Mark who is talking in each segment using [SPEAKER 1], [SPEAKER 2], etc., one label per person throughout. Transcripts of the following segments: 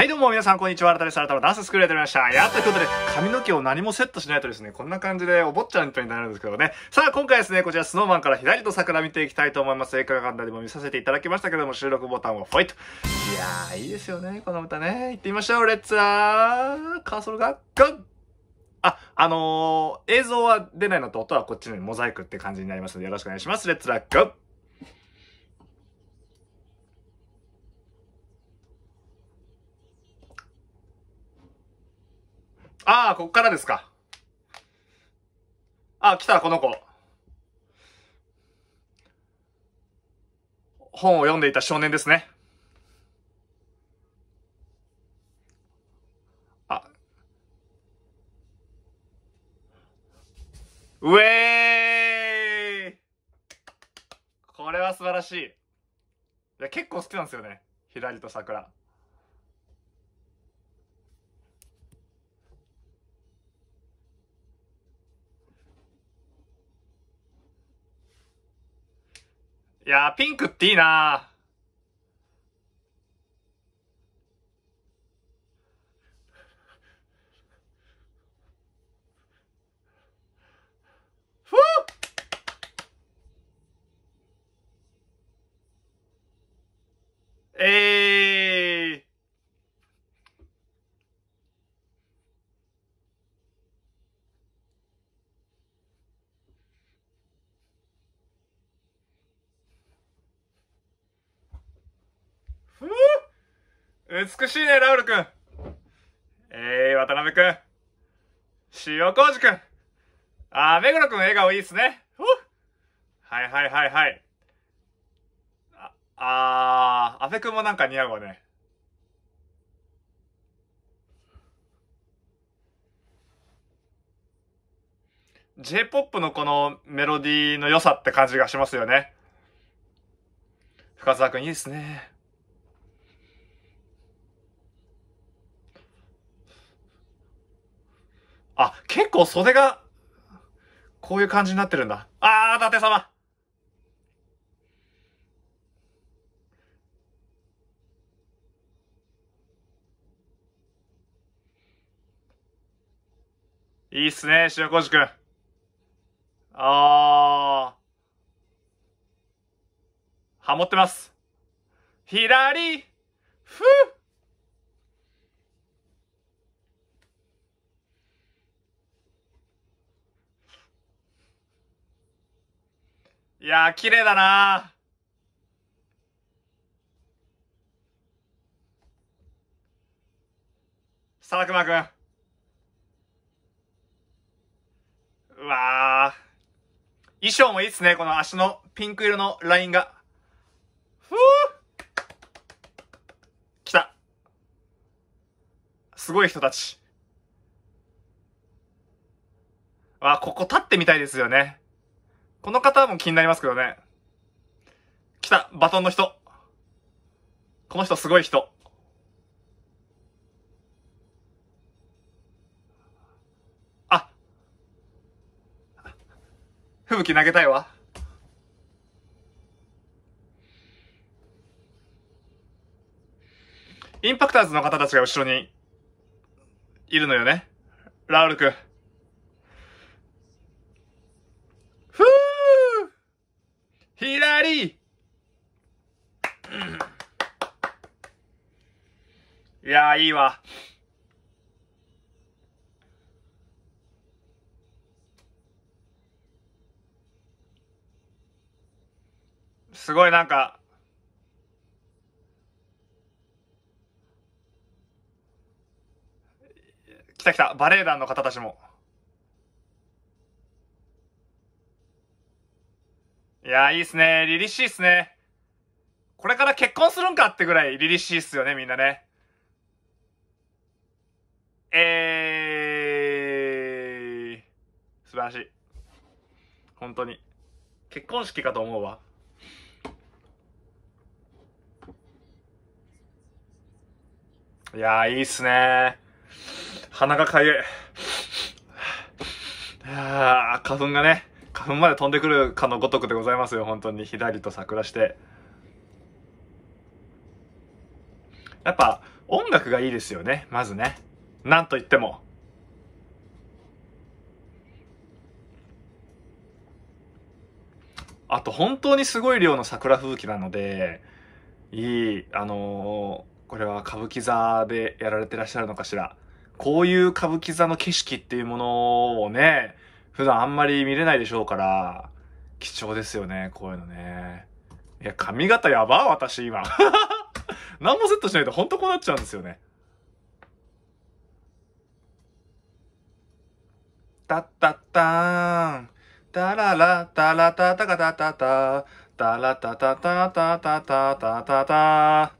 [SPEAKER 1] はいどうも皆さんこんにちは。改めされたのダンススクールやっておりました。やっということで、髪の毛を何もセットしないとですね、こんな感じでお坊ちゃんいになるんですけどね。さあ、今回ですね、こちらスノーマンから左と桜見ていきたいと思います。映画館でも見させていただきましたけども、収録ボタンをポイと。いやー、いいですよね、この歌ね。行ってみましょう。レッツアーカーソルが、ゴッあ、あのー、映像は出ないのと音はこっちにモザイクって感じになりますので、よろしくお願いします。レッツラゴーああ、こっからですか。ああ、来た、この子。本を読んでいた少年ですね。あ。うえーイこれは素晴らしい。いや、結構好きなんですよね。左と桜。やー、ピンクっていいなふぅえー美しいね、ラウル君。えー、渡辺君。塩麹君。あー、目黒君笑顔いいっすね。ふはいはいはいはい。あ、あー、阿部君もなんか似合うわね。J-POP のこのメロディーの良さって感じがしますよね。深澤くんいいですね。あ、結構袖が、こういう感じになってるんだ。あー、伊達様いいっすね、塩小じくん。あー。ハモってます。左、ふぅいやー、綺麗だな佐田くくん。うわあ。衣装もいいっすね、この足のピンク色のラインが。ふぅ来た。すごい人たち。わあ、ここ立ってみたいですよね。この方も気になりますけどね。来た、バトンの人。この人すごい人。あ。吹雪投げたいわ。インパクターズの方たちが後ろにいるのよね。ラウル君。左、うん、いやいいわ。すごいなんか、来た来た、バレエ団の方たちも。や、いいっすね。凛々しいっすね。これから結婚するんかってぐらい凛々しいっすよね、みんなね。えー、素晴らしい。本当に。結婚式かと思うわ。いやいいっすね鼻がかゆい。ああ、花粉がね。花粉まで飛んでくるかのごとくでございますよ本当に左と桜してやっぱ音楽がいいですよねまずねなんといってもあと本当にすごい量の桜吹雪なのでいいあのー、これは歌舞伎座でやられてらっしゃるのかしらこういう歌舞伎座の景色っていうものをね普段あんまり見れないでしょうから、貴重ですよね、こういうのね。いや、髪型やば私今。何もセットしないとほんとこうなっちゃうんですよね。たったったーらららラ、らたタタたたタたらたたたたたたたたたタ。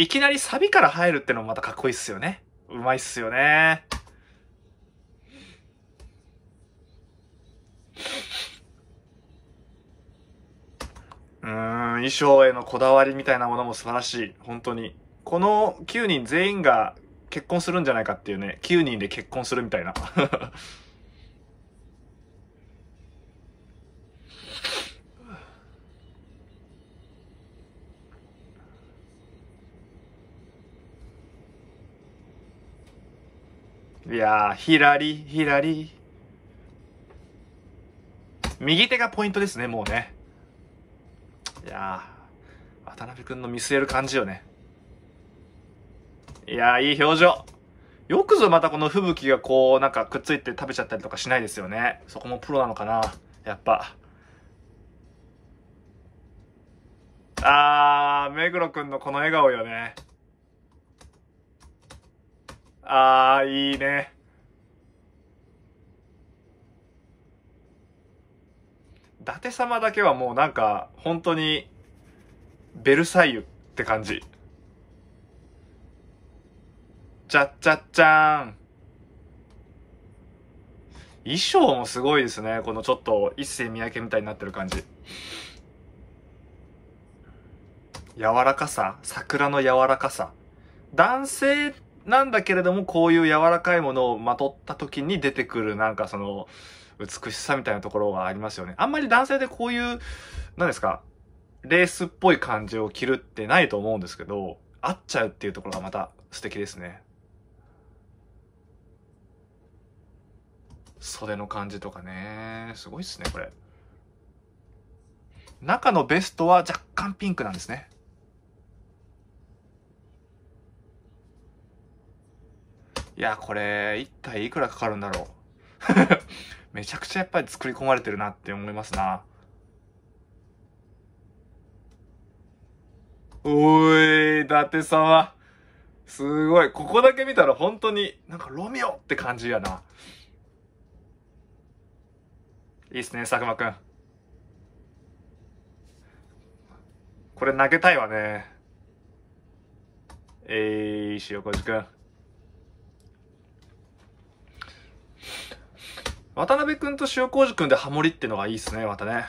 [SPEAKER 1] いきなりサビから入るってのもまたかっこいいっすよね。うまいっすよね。うん、衣装へのこだわりみたいなものも素晴らしい。本当に。この9人全員が結婚するんじゃないかっていうね、9人で結婚するみたいな。いやー、らり。右手がポイントですね、もうね。いやー、渡辺くんの見据える感じよね。いやー、いい表情。よくぞまたこの吹雪がこう、なんかくっついて食べちゃったりとかしないですよね。そこもプロなのかな。やっぱ。あー、目黒くんのこの笑顔よね。あー、いいね。伊達様だけはもうなんか、本当に、ベルサイユって感じ。ちゃっちゃっちゃーん。衣装もすごいですね。このちょっと一世三宅みたいになってる感じ。柔らかさ桜の柔らかさ。男性っなんだけれども、こういう柔らかいものをまとった時に出てくる、なんかその、美しさみたいなところがありますよね。あんまり男性でこういう、何ですか、レースっぽい感じを着るってないと思うんですけど、合っちゃうっていうところがまた素敵ですね。袖の感じとかね、すごいっすね、これ。中のベストは若干ピンクなんですね。いや、これ、一体いくらかかるんだろう。めちゃくちゃやっぱり作り込まれてるなって思いますな。おい、伊達様。すごい。ここだけ見たら本当になんかロミオって感じやな。いいっすね、佐久間くん。これ投げたいわね。えい塩小路くん。渡辺くんと塩麹くんでハモリってのがいいっすね、またね。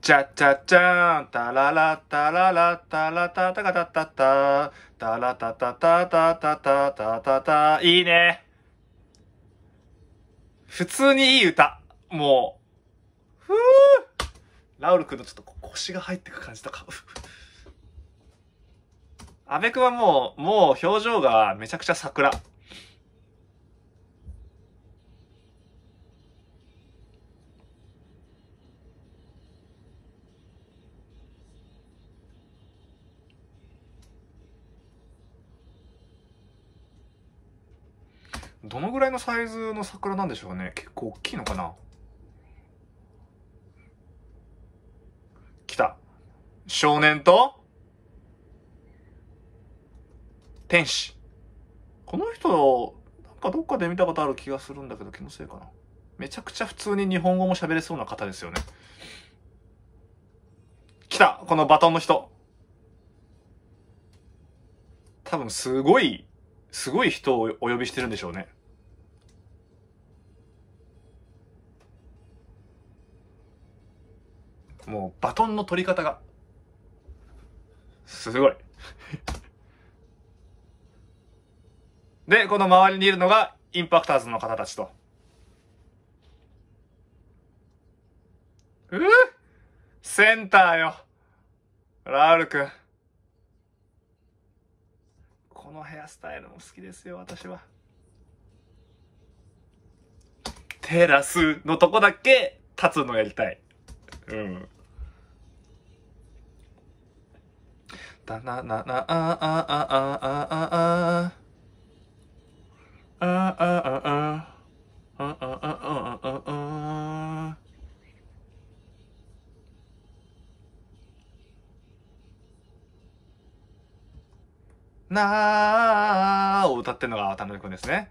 [SPEAKER 1] チャチャチャーン、タララ、タララ、タラタタタタタタ、タタタタタタタタタタタ、いいね。普通にいい歌。もう。ふぅラウルくんのちょっと腰が入ってく感じとか。安倍くんはもう、もう表情がめちゃくちゃ桜。どのぐらいのサイズの桜なんでしょうね結構大きいのかな来た少年と天使この人なんかどっかで見たことある気がするんだけど気のせいかなめちゃくちゃ普通に日本語も喋れそうな方ですよね来たこのバトンの人多分すごいすごい人をお呼びしてるんでしょうね。もうバトンの取り方が、すごい。で、この周りにいるのが、インパクターズの方たちと。うぅセンターよ。ラール君。このヘアスタイルも好きですよ、私は。テラスのとこだけ立つのやりたい。うんだなななああああああああああああああああああなあを歌ってるのが渡辺君ですね。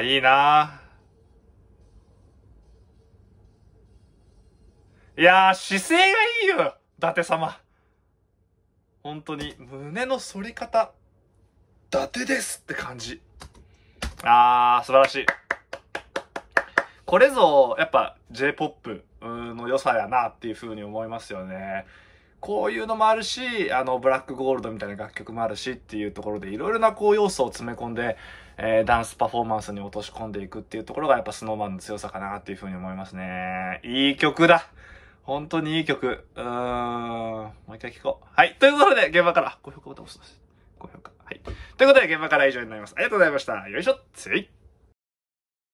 [SPEAKER 1] いいないや姿勢がいいよ伊達様。本当に、胸の反り方、伊達ですって感じ。あー、素晴らしい。これぞ、やっぱ J-POP の良さやなっていう風に思いますよね。こういうのもあるし、あの、ブラックゴールドみたいな楽曲もあるしっていうところで、いろいろなこう要素を詰め込んで、えー、ダンスパフォーマンスに落とし込んでいくっていうところが、やっぱスノーマンの強さかなっていうふうに思いますね。いい曲だ本当にいい曲。うーん。もう一回聞こう。はい。ということで、現場から、高評価ボタン押す。高評価。はい。ということで、現場から以上になります。ありがとうございました。よいしょ。つい。